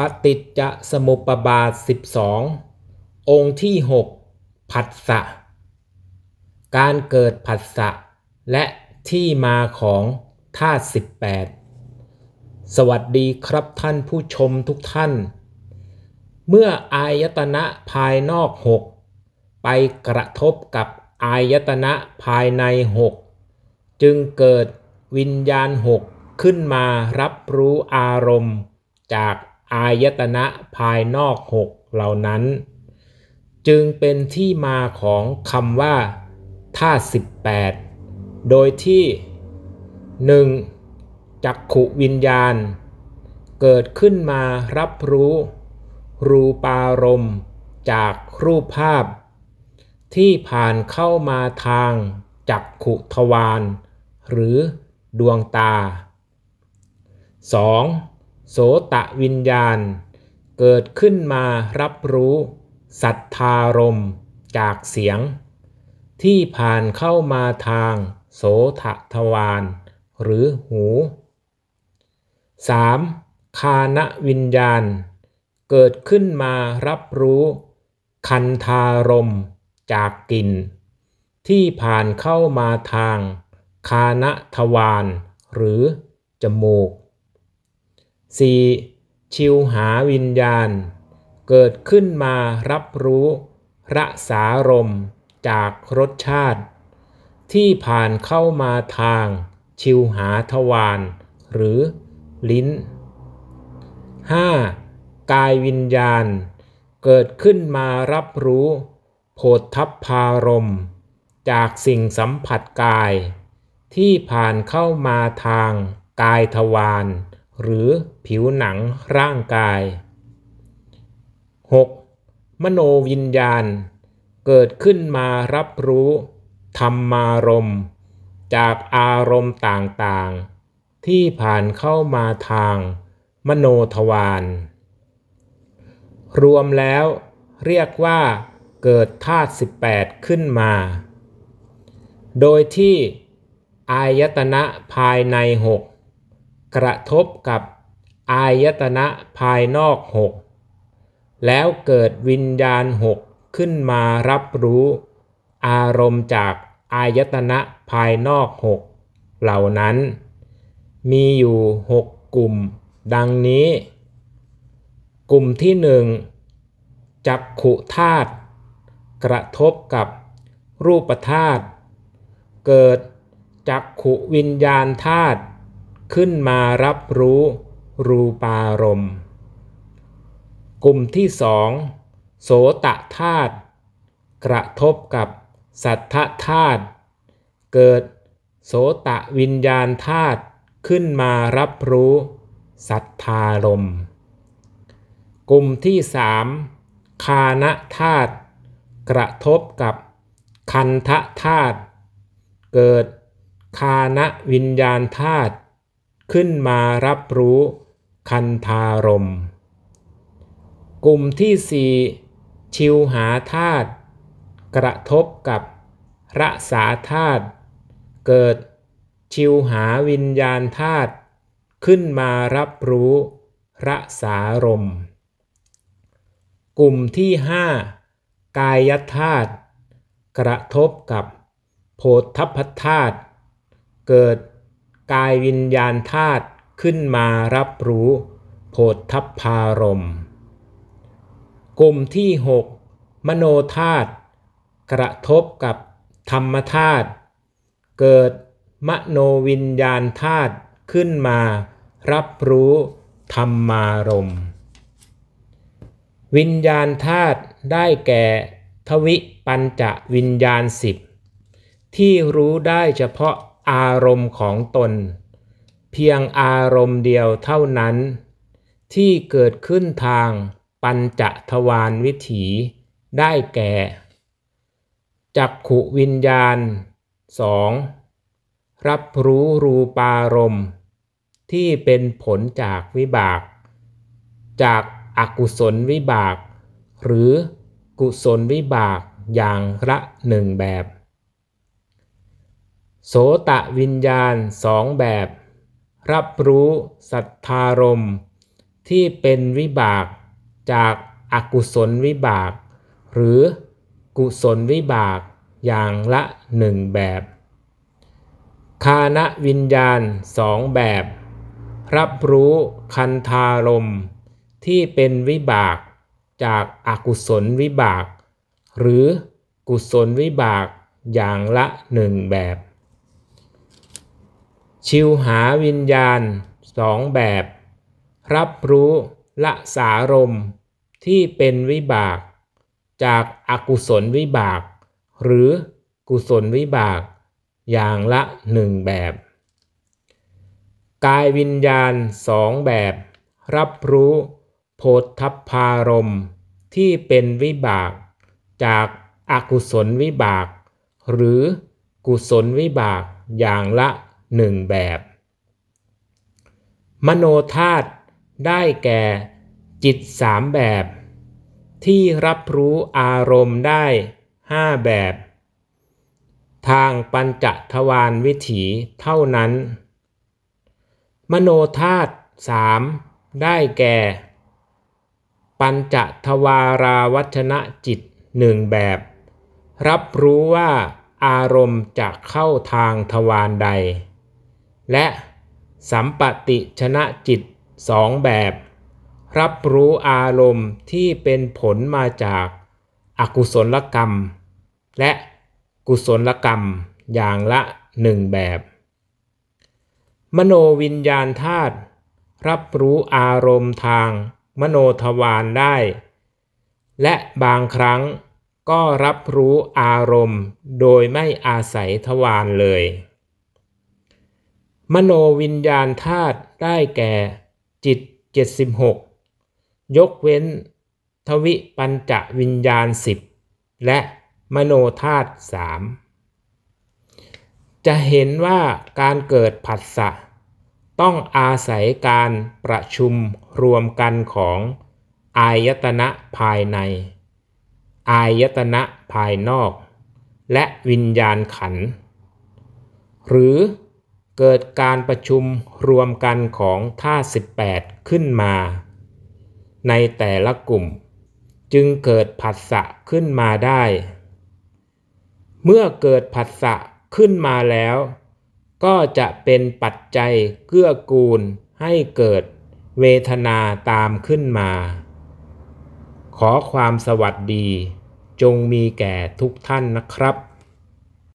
ปฏิจจสมุปบาท 12 องค์ที่ 6 ผัสสะการเกิดผัสสะและที่มาของธาตุ18 สวัสดีครับท่านผู้ชมทุกท่าน เมื่ออายตนะภายนอก 6 ไปกระทบกับอายตนะภายใน 6 จึงเกิดวิญญาณ 6 ขึ้นมารับรู้อารมณ์จากอายตนะภายนอกหกเหล่านั้น จึงเป็นที่มาของคำว่าธาตุปดโดยที่หนึ่งจักขุวิญญาณ เกิดขึ้นมารับรู้ รูปารมณ์จากรูปภาพ ที่ผ่านเข้ามาทาง จักขุทวารหรือดวงตา 2. โสตะวิญญาณเกิดขึ้นมารับรู้สัทธารม จากเสียง ที่ผ่านเข้ามาทาง โสตะทวารหรือหู 3. คานวิญญาณ เกิดขึ้นมารับรู้ คันธารม จากกลิ่น ที่ผ่านเข้ามาทางคานทวารหรือจมูก 4. ชิวหาวิญญาณ เกิดขึ้นมารับรู้ระสารมจากรสชาติ ที่ผ่านเข้ามาทางชิวหาทวารหรือลิ้น 5. กายวิญญาณ เกิดขึ้นมารับรู้โพธัพพารมจากสิ่งสัมผัสกาย ที่ผ่านเข้ามาทางกายทวารหรือผิวหนังร่างกาย 6. มโนวิญญาณ เกิดขึ้นมารับรู้ธรรมารมณ์จากอารมณ์ต่างๆ ที่ผ่านเข้ามาทางมโนทวาร รวมแล้วเรียกว่าเกิดธาตุ18 ขึ้นมา โดยที่อายตนะภายในหกกระทบกับอายตนะภายนอกหกแล้วเกิดวิญญาณหกขึ้นมารับรู้อารมณ์จากอายตนะภายนอกหกเหล่านั้นมีอยู่หกกลุ่มดังนี้ กลุ่มที่หนึ่งจักขุธาตุกระทบกับรูปธาตุเกิดจักขุวิญญาณธาตุขึ้นมารับรู้รูปารมณ์กลุ่มที่สองโสตะธาตุกระทบกับสัทธธาตุเกิดโสตะวิญญาณธาตุขึ้นมารับรู้สัทธารมกลุ่มที่สามคานะธาตุกระทบกับคันทะธาตุเกิดคานะวิญญาณธาตุขึ้นมารับรู้คันธารม กลุ่มที่สี่ชิวหาธาตุกระทบกับระสาธาตุเกิดชิวหาวิญญาณธาตุขึ้นมารับรู้ระสารมกลุ่มที่ห้ากายธาตุกระทบกับโพธพธาตุเกิดกายวิญญาณธาตุขึ้นมารับรู้โพธพารมกลุ่มที่ 6 มโนธาตุกระทบกับธรรมธาตุเกิดมโนวิญญาณธาตุขึ้นมารับรู้ธรรมารมวิญญาณธาตุได้แก่ทวิปัญจวิญญาณสิบที่รู้ได้เฉพาะอารมณ์ของตน เพียงอารมณ์เดียวเท่านั้น ที่เกิดขึ้นทางปัญจทวารวิถีได้แก่จักขุวิญญาณสองรับรู้รูปารมณ์ ที่เป็นผลจากวิบาก จากอากุศลวิบาก หรือกุศลวิบากอย่างละหนึ่งแบบโสตะวิญญาณสองแบบ รับรู้สัทธารมที่เป็นวิบากจากอากุศลวิบากหรือกุศลวิบากอย่างละหนึ่งแบบคานวิญญาณสองแบบ รับรู้คันธารมที่เป็นวิบากจากอากุศลวิบากหรือกุศลวิบากอย่างละหนึ่งแบบชิวหาวิญญาณสองแบบ รับรู้ละสารมที่เป็นวิบาก จากอากุศลวิบาก หรือกุศลวิบาก อย่างละหนึ่งแบบ กายวิญญาณสองแบบ รับรู้โพธพารมที่เป็นวิบาก จากอากุศลวิบาก หรือกุศลวิบากอย่างละหนึ่งแบบ มโนธาตุได้แก่จิตสามแบบ ที่รับรู้อารมณ์ได้ห้าแบบ ทางปัญจทวารวิถีเท่านั้น มโนธาตุสามได้แก่ปัญจทวาราวัชนะจิตหนึ่งแบบ รับรู้ว่าอารมณ์จะเข้าทางทวารใดและสัมปติชนะจิตสองแบบ รับรู้อารมณ์ที่เป็นผลมาจากอากุศลกรรม และกุศลกรรมอย่างละหนึ่งแบบ มโนวิญญาณธาตุรับรู้อารมณ์ทางมโนทวารได้ และบางครั้งก็รับรู้อารมณ์โดยไม่อาศัยทวารเลยมโนวิญญาณธาตุได้แก่จิต 76 ยกเว้นทวิปัญจวิญญาณ 10 และมโนธาตุสามจะเห็นว่าการเกิดผัสสะ ต้องอาศัยการประชุมรวมกันของอายตนะภายใน อายตนะภายนอก และวิญญาณขันหรือเกิดการประชุมรวมกันของท่า18 ขึ้นมา ในแต่ละกลุ่ม จึงเกิดผัสสะขึ้นมาได้ เมื่อเกิดผัสสะขึ้นมาแล้วก็จะเป็นปัจจัยเกื้อกูลให้เกิดเวทนาตามขึ้นมา ขอความสวัสดีจงมีแก่ทุกท่านนะครับ